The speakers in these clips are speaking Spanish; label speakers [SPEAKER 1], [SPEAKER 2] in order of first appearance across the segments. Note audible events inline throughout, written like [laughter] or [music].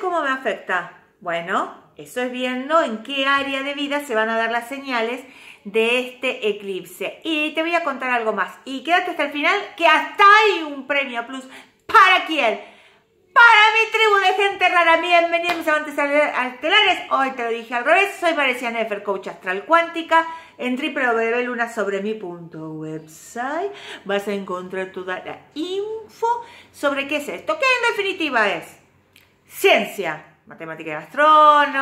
[SPEAKER 1] cómo me afecta. Bueno, eso es viendo en qué área de vida se van a dar las señales de este eclipse. Y te voy a contar algo más. Y quédate hasta el final, que hasta hay un premio plus. ¿Para quién? Para mi tribu de gente rara. Bienvenidos mis amantes estelares. Hoy te lo dije al revés. Soy Parecía Nefer, coach astral cuántica. En website. vas a encontrar toda la info sobre qué es esto. Que en definitiva es Ciencia, matemática y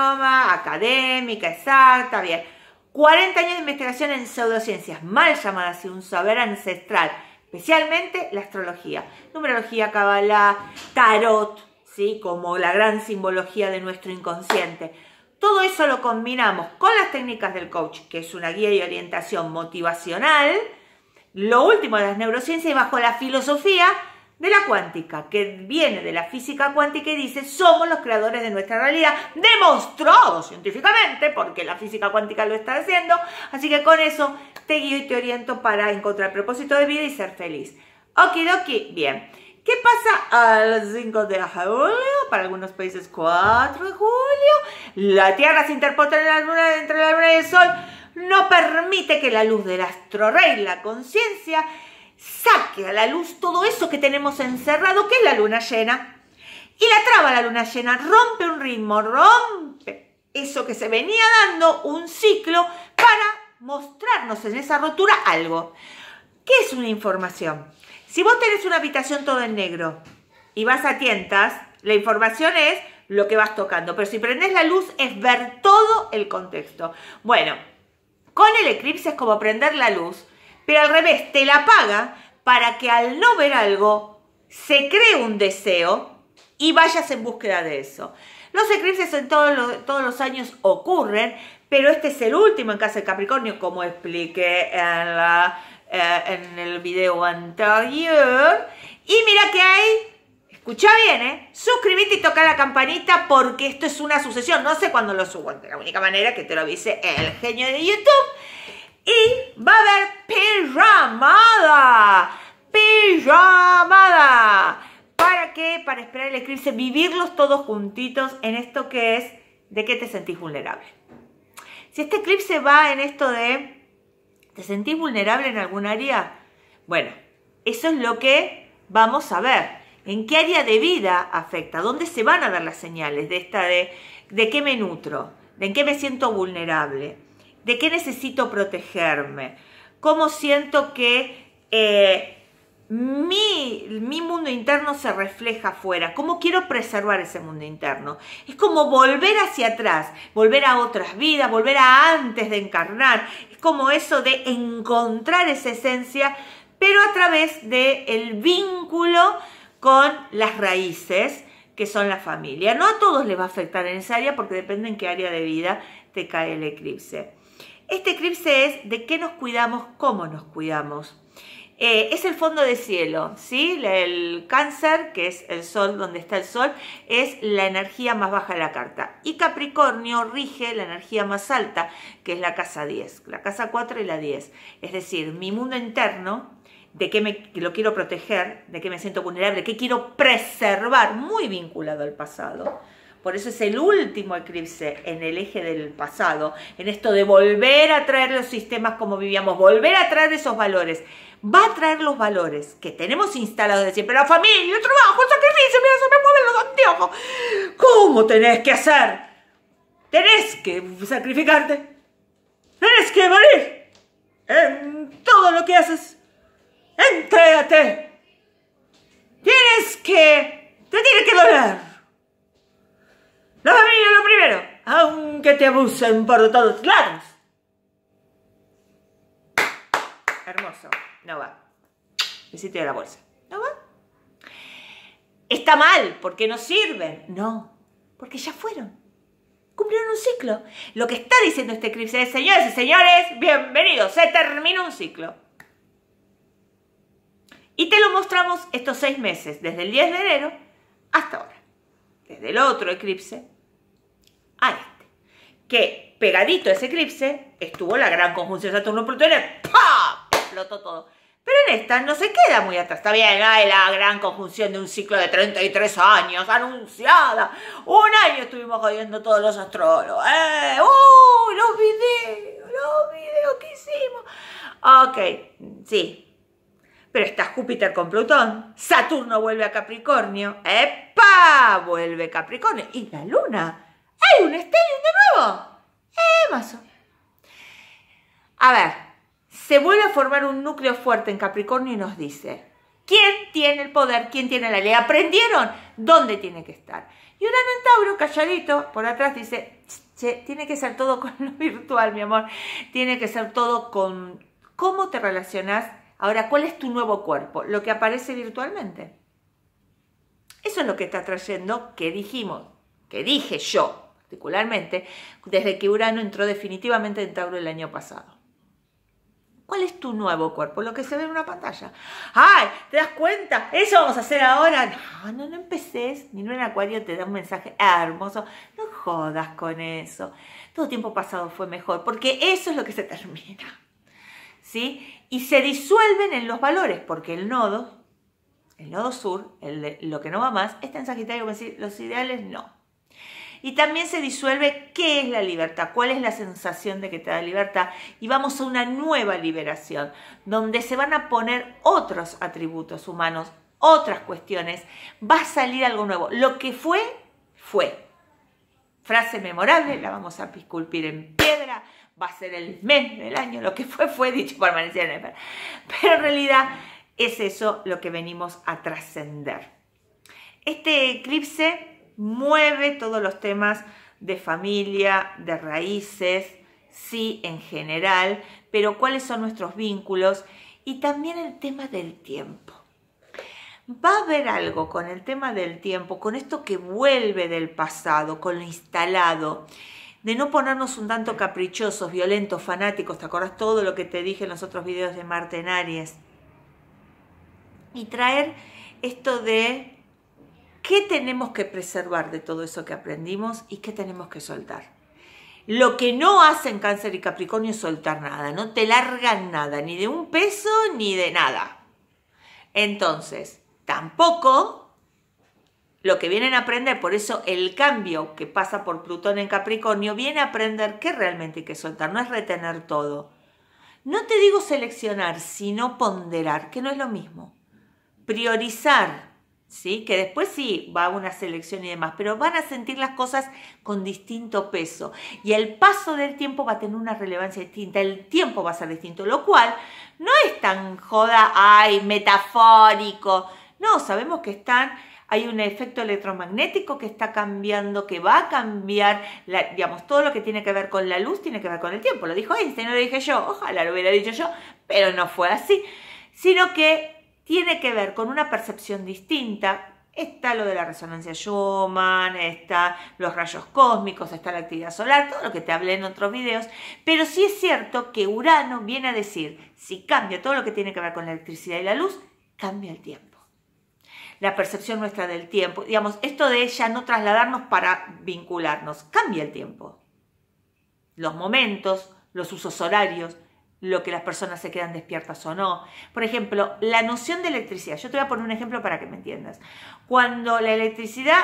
[SPEAKER 1] académica, exacta, bien. 40 años de investigación en pseudociencias, mal llamadas y un saber ancestral, especialmente la astrología, numerología, cabala, tarot, ¿sí? como la gran simbología de nuestro inconsciente. Todo eso lo combinamos con las técnicas del coach, que es una guía y orientación motivacional, lo último de las neurociencias y bajo la filosofía de la cuántica, que viene de la física cuántica y dice, somos los creadores de nuestra realidad, demostrado científicamente, porque la física cuántica lo está haciendo, así que con eso te guío y te oriento para encontrar el propósito de vida y ser feliz. Okidoki, bien. ¿Qué pasa al 5 de julio? Para algunos países 4 de julio. La Tierra se interpone en la luna, entre la luna y el sol. No permite que la luz del astro rey, la conciencia, saque a la luz todo eso que tenemos encerrado, que es la luna llena. Y la traba la luna llena, rompe un ritmo, rompe eso que se venía dando, un ciclo, para mostrarnos en esa rotura algo. ¿Qué es una información? Si vos tenés una habitación todo en negro y vas a tientas, la información es lo que vas tocando, pero si prendés la luz es ver todo el contexto. Bueno, con el eclipse es como prender la luz pero al revés, te la paga para que al no ver algo se cree un deseo y vayas en búsqueda de eso. Los eclipses en todos los, todos los años ocurren, pero este es el último en casa de Capricornio, como expliqué eh, en, el video anterior. Y mira que hay Escucha bien, ¿eh? Suscríbete y toca la campanita porque esto es una sucesión. No sé cuándo lo subo. De la única manera que te lo avise el genio de YouTube. Y va a haber pijamada. Pijamada. ¿Para qué? Para esperar el eclipse, vivirlos todos juntitos en esto que es de qué te sentís vulnerable. Si este eclipse va en esto de te sentís vulnerable en algún área, bueno, eso es lo que vamos a ver. ¿En qué área de vida afecta? ¿Dónde se van a dar las señales de esta de, de qué me nutro? ¿De qué me siento vulnerable? ¿De qué necesito protegerme? ¿Cómo siento que eh, mi, mundo interno se refleja afuera? ¿Cómo quiero preservar ese mundo interno? Es como volver hacia atrás, volver a otras vidas, volver a antes de encarnar. Es como eso de encontrar esa esencia, pero a través del el vínculo con las raíces que son la familia. No a todos les va a afectar en esa área porque depende en qué área de vida te cae el eclipse. Este eclipse es de qué nos cuidamos, cómo nos cuidamos. Eh, es el fondo de cielo, ¿sí? El cáncer, que es el sol, donde está el sol, es la energía más baja de la carta. Y Capricornio rige la energía más alta, que es la casa 10, la casa 4 y la 10. Es decir, mi mundo interno, de qué me lo quiero proteger, de qué me siento vulnerable, qué quiero preservar, muy vinculado al pasado por eso es el último eclipse en el eje del pasado, en esto de volver a traer los sistemas como vivíamos, volver a traer esos valores. Va a traer los valores que tenemos instalados, decir, siempre: la familia, el trabajo, el sacrificio, mira, se me mueven los anteojos. ¿Cómo tenés que hacer? Tenés que sacrificarte. Tenés que morir en todo lo que haces. Entrégate. Tienes que por todos lados! Hermoso. No va. de la bolsa. No va. Está mal, porque no sirven. No, porque ya fueron. Cumplieron un ciclo. Lo que está diciendo este eclipse es, señores y señores, bienvenidos, se termina un ciclo. Y te lo mostramos estos seis meses, desde el 10 de enero hasta ahora. Desde el otro eclipse a que pegadito ese eclipse estuvo la gran conjunción Saturno-Plutón y explotó todo. Pero en esta no se queda muy atrás. Está bien, hay la gran conjunción de un ciclo de 33 años anunciada. Un año estuvimos jodiendo todos los astrólogos. ¡Eh! ¡Uh! Los videos, los videos que hicimos. Ok, sí. Pero está Júpiter con Plutón. Saturno vuelve a Capricornio. ¡Epa! Vuelve Capricornio. Y la luna ¡Hay un Stadium de nuevo! ¡Eh, mazo! A ver, se vuelve a formar un núcleo fuerte en Capricornio y nos dice, ¿quién tiene el poder? ¿Quién tiene la ley? ¿Aprendieron dónde tiene que estar? Y un anentauro calladito, por atrás dice, tiene que ser todo con [laughs] lo virtual, mi amor. Tiene que ser todo con cómo te relacionas. Ahora, ¿cuál es tu nuevo cuerpo? Lo que aparece virtualmente. Eso es lo que está trayendo que dijimos, que dije yo particularmente, desde que Urano entró definitivamente en Tauro el año pasado. ¿Cuál es tu nuevo cuerpo? Lo que se ve en una pantalla. ¡Ay! ¿Te das cuenta? Eso vamos a hacer ahora. No, no, no empeces. Ni en acuario te da un mensaje hermoso. No jodas con eso. Todo tiempo pasado fue mejor, porque eso es lo que se termina. ¿Sí? Y se disuelven en los valores, porque el nodo, el nodo sur, lo que no va más, está en Sagitario, como decir, los ideales no. Y también se disuelve qué es la libertad, cuál es la sensación de que te da libertad. Y vamos a una nueva liberación, donde se van a poner otros atributos humanos, otras cuestiones. Va a salir algo nuevo. Lo que fue, fue. Frase memorable, la vamos a esculpir en piedra va a ser el mes del año, lo que fue, fue dicho por Maricela Nefer. Pero en realidad es eso lo que venimos a trascender. Este eclipse mueve todos los temas de familia, de raíces, sí en general, pero cuáles son nuestros vínculos y también el tema del tiempo. Va a haber algo con el tema del tiempo, con esto que vuelve del pasado, con lo instalado, de no ponernos un tanto caprichosos, violentos, fanáticos, ¿te acordás todo lo que te dije en los otros videos de Marte en Aries? Y traer esto de ¿Qué tenemos que preservar de todo eso que aprendimos y qué tenemos que soltar? Lo que no hacen cáncer y capricornio es soltar nada, no te largan nada, ni de un peso ni de nada. Entonces, tampoco lo que vienen a aprender, por eso el cambio que pasa por Plutón en Capricornio, viene a aprender qué realmente hay que soltar, no es retener todo. No te digo seleccionar, sino ponderar, que no es lo mismo. Priorizar ¿sí? Que después sí va a una selección y demás, pero van a sentir las cosas con distinto peso y el paso del tiempo va a tener una relevancia distinta, el tiempo va a ser distinto, lo cual no es tan joda, ay, metafórico, no, sabemos que están hay un efecto electromagnético que está cambiando, que va a cambiar, digamos, todo lo que tiene que ver con la luz tiene que ver con el tiempo. Lo dijo Einstein, no lo dije yo, ojalá lo hubiera dicho yo, pero no fue así. Sino que tiene que ver con una percepción distinta. Está lo de la resonancia Schumann, está los rayos cósmicos, está la actividad solar, todo lo que te hablé en otros videos. Pero sí es cierto que Urano viene a decir, si cambia todo lo que tiene que ver con la electricidad y la luz, cambia el tiempo. La percepción nuestra del tiempo, digamos, esto de ella no trasladarnos para vincularnos, cambia el tiempo. Los momentos, los usos horarios, lo que las personas se quedan despiertas o no. Por ejemplo, la noción de electricidad. Yo te voy a poner un ejemplo para que me entiendas. Cuando la electricidad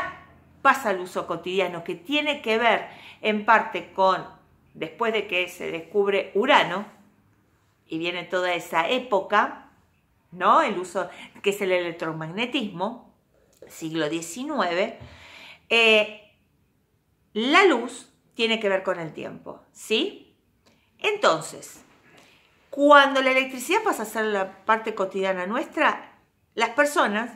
[SPEAKER 1] pasa al uso cotidiano, que tiene que ver en parte con, después de que se descubre Urano, y viene toda esa época, ¿no? El uso, que es el electromagnetismo, siglo XIX, eh, la luz tiene que ver con el tiempo, ¿sí? Entonces, cuando la electricidad pasa a ser la parte cotidiana nuestra, las personas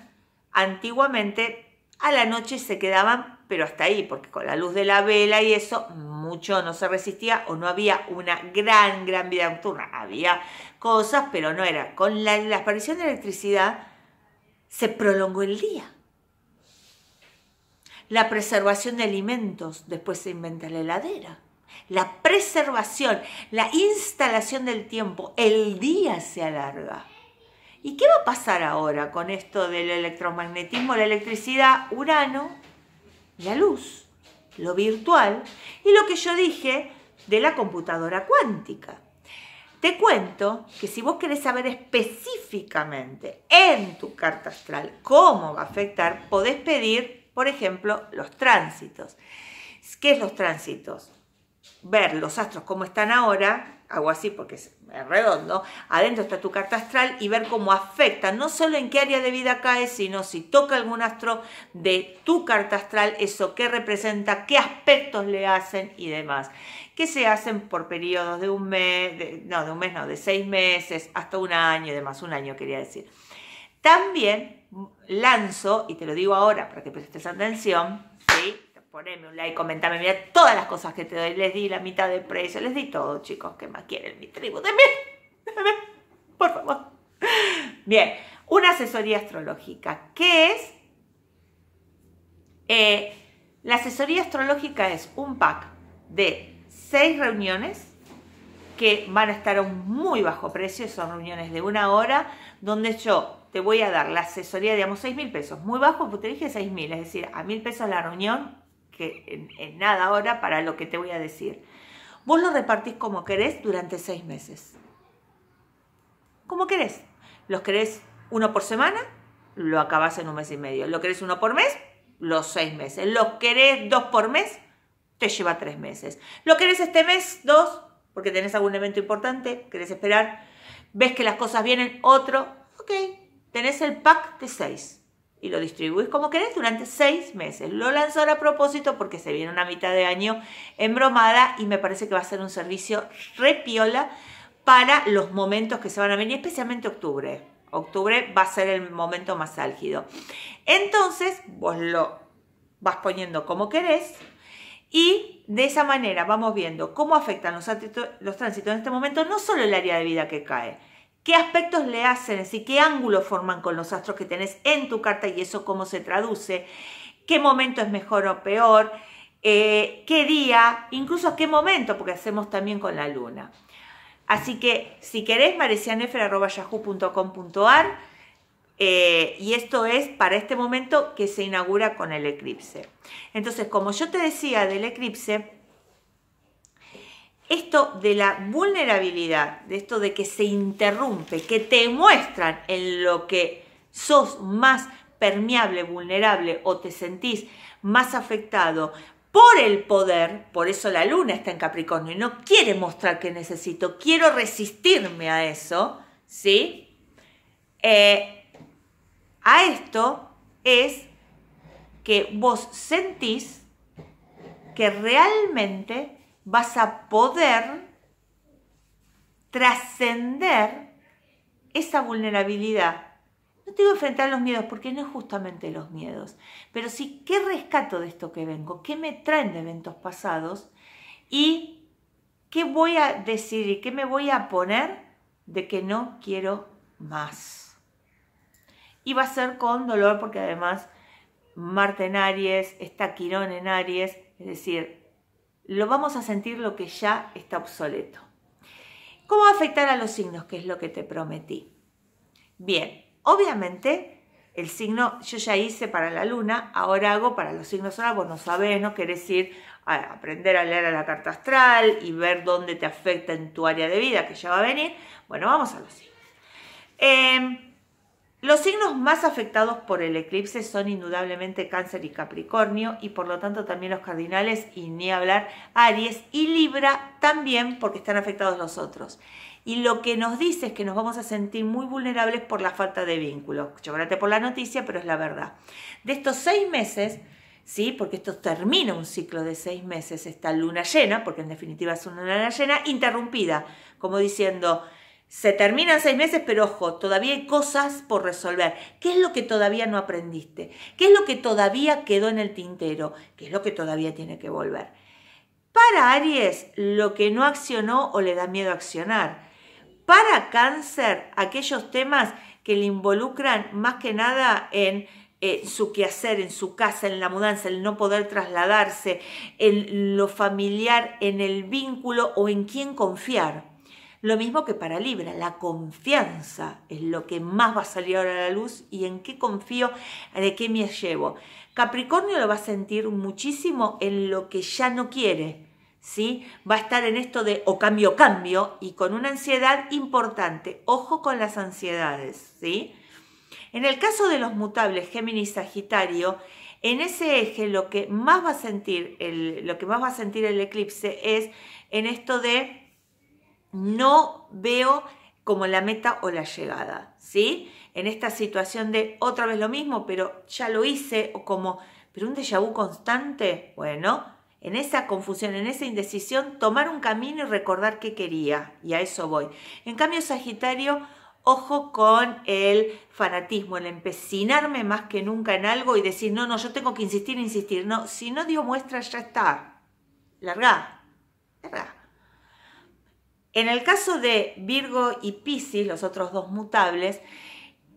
[SPEAKER 1] antiguamente a la noche se quedaban, pero hasta ahí, porque con la luz de la vela y eso, mucho no se resistía o no había una gran, gran vida nocturna. Había cosas, pero no era. Con la, aparición de electricidad se prolongó el día. La preservación de alimentos, después se inventa la heladera la preservación, la instalación del tiempo, el día se alarga. ¿Y qué va a pasar ahora con esto del electromagnetismo, la electricidad, Urano, la luz, lo virtual y lo que yo dije de la computadora cuántica? Te cuento que si vos querés saber específicamente en tu carta astral cómo va a afectar, podés pedir, por ejemplo, los tránsitos. ¿Qué es los tránsitos? ver los astros como están ahora, hago así porque es redondo, adentro está tu carta astral y ver cómo afecta, no solo en qué área de vida cae, sino si toca algún astro de tu carta astral, eso qué representa, qué aspectos le hacen y demás. Que se hacen por periodos de un mes, no, de un mes no, de seis meses, hasta un año y demás, un año quería decir. También lanzo, y te lo digo ahora para que prestes atención, poneme un like, comentame, mira todas las cosas que te doy. Les di la mitad del precio, les di todo, chicos. que más quieren mi tribu? también, por favor. Bien, una asesoría astrológica. ¿Qué es? Eh, la asesoría astrológica es un pack de seis reuniones que van a estar a un muy bajo precio, son reuniones de una hora, donde yo te voy a dar la asesoría, digamos, 6 mil pesos, muy bajo, porque te dije 6 mil, es decir, a mil pesos la reunión, que en, nada ahora para lo que te voy a decir. Vos lo repartís como querés durante seis meses. Como querés. Los querés uno por semana, lo acabás en un mes y medio. Lo querés uno por mes, los seis meses. Los querés dos por mes, te lleva tres meses. Lo querés este mes, dos, porque tenés algún evento importante, querés esperar. Ves que las cosas vienen, otro, ok. Tenés el pack de seis y lo distribuís como querés durante seis meses. Lo lanzó a propósito porque se viene una mitad de año embromada y me parece que va a ser un servicio repiola para los momentos que se van a venir, especialmente octubre. Octubre va a ser el momento más álgido. Entonces, vos lo vas poniendo como querés y de esa manera vamos viendo cómo afectan los, los tránsitos en este momento, no solo el área de vida que cae, qué aspectos le hacen, es qué ángulo forman con los astros que tenés en tu carta y eso cómo se traduce, qué momento es mejor o peor, eh, qué día, incluso qué momento, porque hacemos también con la luna. Así que si querés, marecianefer.yahoo.com.ar eh, y esto es para este momento que se inaugura con el eclipse. Entonces, como yo te decía del eclipse, esto de la vulnerabilidad, de esto de que se interrumpe, que te muestran en lo que sos más permeable, vulnerable o te sentís más afectado por el poder, por eso la luna está en Capricornio y no quiere mostrar que necesito, quiero resistirme a eso, ¿sí? Eh, a esto es que vos sentís que realmente vas a poder trascender esa vulnerabilidad. No te digo enfrentar los miedos, porque no es justamente los miedos, pero sí qué rescato de esto que vengo, qué me traen de eventos pasados y qué voy a decir y qué me voy a poner de que no quiero más. Y va a ser con dolor, porque además Marte en Aries está Quirón en Aries, es decir, lo vamos a sentir lo que ya está obsoleto. ¿Cómo va a afectar a los signos? ¿Qué es lo que te prometí. Bien, obviamente el signo yo ya hice para la luna, ahora hago para los signos ahora vos no sabés, no querés ir a aprender a leer a la carta astral y ver dónde te afecta en tu área de vida, que ya va a venir. Bueno, vamos a los signos. Em, los signos más afectados por el eclipse son indudablemente Cáncer y Capricornio y por lo tanto también los cardinales y ni hablar Aries y Libra también porque están afectados los otros. Y lo que nos dice es que nos vamos a sentir muy vulnerables por la falta de vínculos. Chocolate por la noticia, pero es la verdad. De estos seis meses, ¿sí? porque esto termina un ciclo de seis meses, esta luna llena, porque en definitiva es una luna llena, interrumpida, como diciendo, se terminan seis meses, pero ojo, todavía hay cosas por resolver. ¿Qué es lo que todavía no aprendiste? ¿Qué es lo que todavía quedó en el tintero? ¿Qué es lo que todavía tiene que volver? Para Aries, lo que no accionó o le da miedo accionar. Para Cáncer, aquellos temas que le involucran más que nada en eh, su quehacer, en su casa, en la mudanza, el no poder trasladarse, en lo familiar, en el vínculo o en quién confiar. Lo mismo que para Libra, la confianza es lo que más va a salir ahora a la luz y en qué confío, de qué me llevo. Capricornio lo va a sentir muchísimo en lo que ya no quiere. ¿Sí? Va a estar en esto de o cambio, cambio y con una ansiedad importante. Ojo con las ansiedades, ¿sí? En el caso de los mutables Géminis Sagitario, en ese eje lo que más va a sentir lo que más va a sentir el eclipse es en esto de no veo como la meta o la llegada, ¿sí? En esta situación de otra vez lo mismo, pero ya lo hice, o como, pero un déjà vu constante, bueno, en esa confusión, en esa indecisión, tomar un camino y recordar qué quería, y a eso voy. En cambio, Sagitario, ojo con el fanatismo, el empecinarme más que nunca en algo y decir, no, no, yo tengo que insistir, insistir. No, si no dio muestra, ya está. Largá, larga. En el caso de Virgo y Pisces, los otros dos mutables,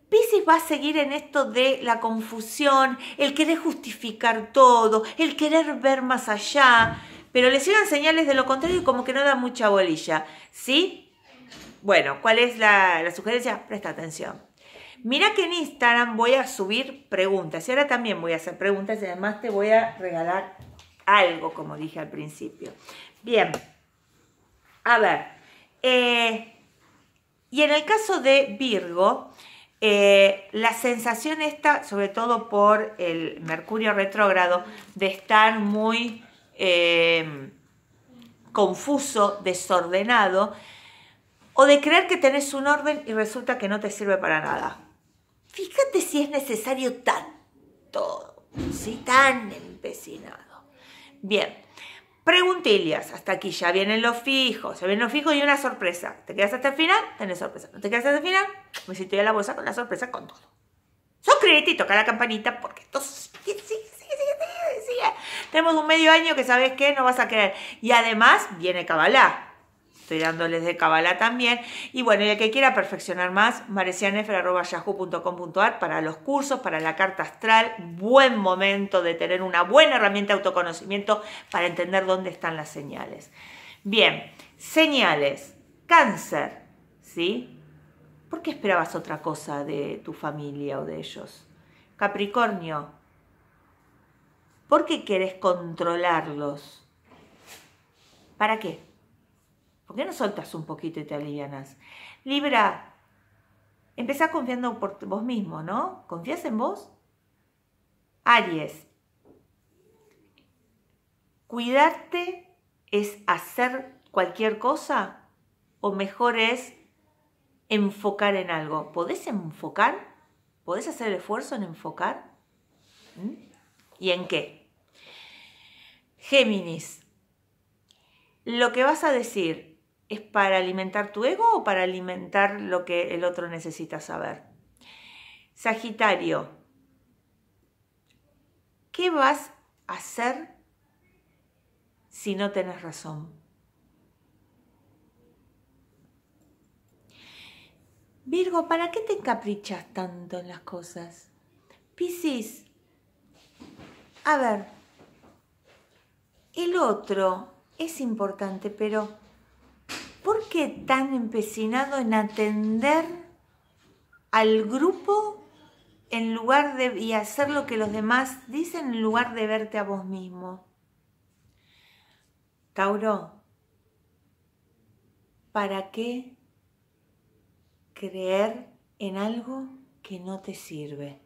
[SPEAKER 1] Pisces va a seguir en esto de la confusión, el querer justificar todo, el querer ver más allá, pero le llegan señales de lo contrario y como que no da mucha bolilla. ¿Sí? Bueno, ¿cuál es la, sugerencia? Presta atención. Mira que en Instagram voy a subir preguntas y ahora también voy a hacer preguntas y además te voy a regalar algo, como dije al principio. Bien, a ver, eh, y en el caso de Virgo, eh, la sensación está, sobre todo por el Mercurio retrógrado, de estar muy eh, confuso, desordenado, o de creer que tenés un orden y resulta que no te sirve para nada. Fíjate si es necesario tanto, si tan empecinado. Bien, Preguntillas, hasta aquí ya vienen los fijos, Se vienen los fijos y una sorpresa. ¿Te quedas hasta el final? Tenés sorpresa. ¿No te quedas hasta el final? Me siento ya la bolsa con la sorpresa con todo. Suscríbete y toca la campanita porque esto sigue, sigue, sigue, sigue, Tenemos un medio año que sabes que no vas a querer. Y además viene Cabalá. Estoy dándoles de cabala también. Y bueno, y el que quiera perfeccionar más, marecianefer.yahoo.com.ar para los cursos, para la carta astral. Buen momento de tener una buena herramienta de autoconocimiento para entender dónde están las señales. Bien, señales. Cáncer, ¿sí? ¿Por qué esperabas otra cosa de tu familia o de ellos? Capricornio, ¿por qué querés controlarlos? ¿Para qué? ¿Por qué no soltas un poquito y te alivianas? Libra, empezás confiando por vos mismo, ¿no? ¿Confías en vos? Aries, cuidarte es hacer cualquier cosa o mejor es enfocar en algo. ¿Podés enfocar? ¿Podés hacer el esfuerzo en enfocar? ¿Mm? ¿Y en qué? Géminis, lo que vas a decir ¿Es para alimentar tu ego o para alimentar lo que el otro necesita saber? Sagitario, ¿qué vas a hacer si no tenés razón? Virgo, ¿para qué te encaprichas tanto en las cosas? Piscis, a ver, el otro es importante, pero tan empecinado en atender al grupo en lugar de y hacer lo que los demás dicen en lugar de verte a vos mismo? Tauro, ¿para qué creer en algo que no te sirve?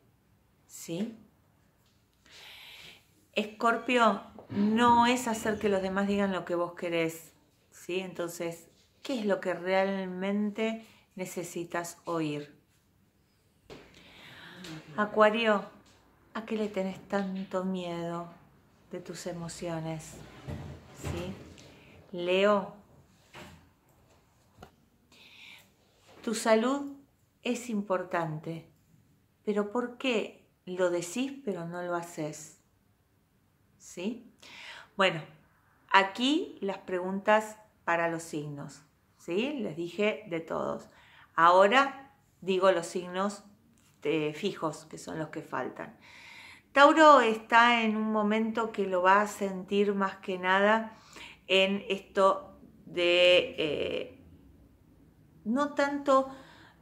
[SPEAKER 1] ¿Sí? Escorpio no es hacer que los demás digan lo que vos querés, ¿sí? Entonces, ¿Qué es lo que realmente necesitas oír? Acuario, ¿a qué le tenés tanto miedo de tus emociones? ¿Sí? Leo, tu salud es importante, pero ¿por qué lo decís pero no lo haces? ¿Sí? Bueno, aquí las preguntas para los signos. Les dije de todos. Ahora digo los signos eh, fijos, que son los que faltan. Tauro está en un momento que lo va a sentir más que nada en esto de eh, no tanto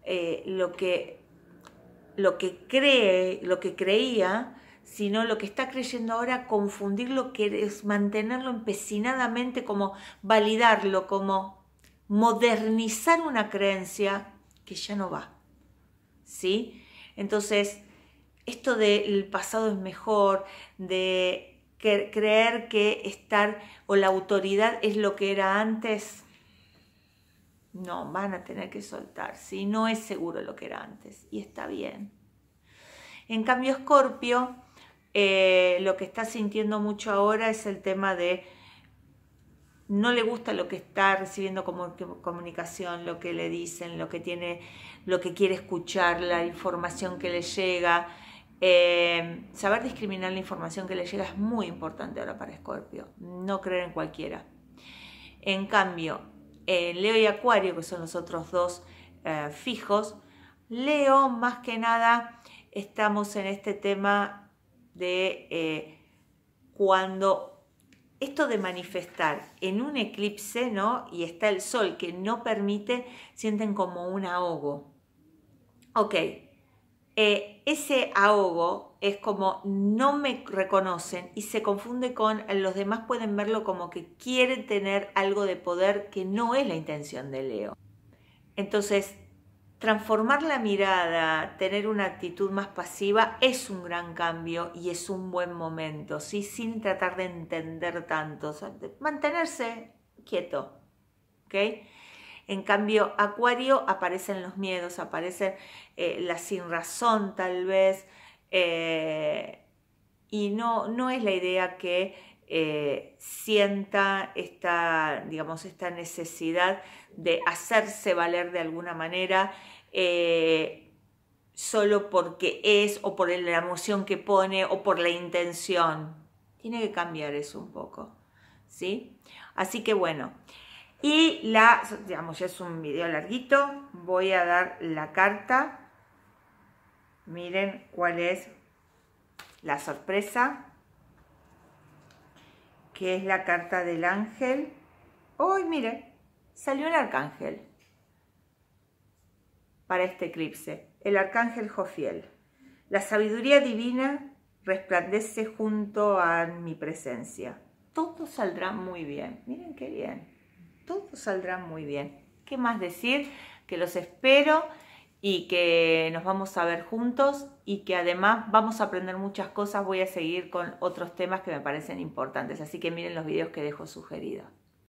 [SPEAKER 1] eh, lo, que, lo que cree, lo que creía, sino lo que está creyendo ahora, confundirlo, que es mantenerlo empecinadamente, como validarlo, como modernizar una creencia que ya no va. ¿Sí? Entonces, esto del pasado es mejor, de creer que estar o la autoridad es lo que era antes, no, van a tener que soltar, Si No es seguro lo que era antes y está bien. En cambio, Scorpio, eh, lo que está sintiendo mucho ahora es el tema de no le gusta lo que está recibiendo como comunicación, lo que le dicen, lo que tiene, lo que quiere escuchar, la información que le llega. Eh, saber discriminar la información que le llega es muy importante ahora para Escorpio. No creer en cualquiera. En cambio, eh, Leo y Acuario, que son los otros dos eh, fijos, Leo más que nada estamos en este tema de cuando esto de manifestar en un eclipse, ¿no? Y está el sol que no permite, sienten como un ahogo. Ok, eh, ese ahogo es como no me reconocen y se confunde con los demás pueden verlo como que quieren tener algo de poder que no es la intención de Leo. Entonces, transformar la mirada, tener una actitud más pasiva es un gran cambio y es un buen momento, ¿sí? sin tratar de entender tanto, mantenerse quieto. En cambio, Acuario aparecen los miedos, aparece eh, la sin razón tal vez, eh, y no, no es la idea que eh, sienta esta, digamos, esta necesidad de hacerse valer de alguna manera eh, solo porque es o por la emoción que pone o por la intención. Tiene que cambiar eso un poco, ¿sí? Así que bueno, y la, digamos, ya es un video larguito, voy a dar la carta. Miren cuál es la sorpresa que es la carta del ángel. Hoy, oh, mire, salió el arcángel para este eclipse, el arcángel Jofiel. La sabiduría divina resplandece junto a mi presencia. Todo saldrá muy bien. Miren qué bien. Todo saldrá muy bien. ¿Qué más decir? Que los espero y que nos vamos a ver juntos y que además vamos a aprender muchas cosas, voy a seguir con otros temas que me parecen importantes, así que miren los videos que dejo sugeridos.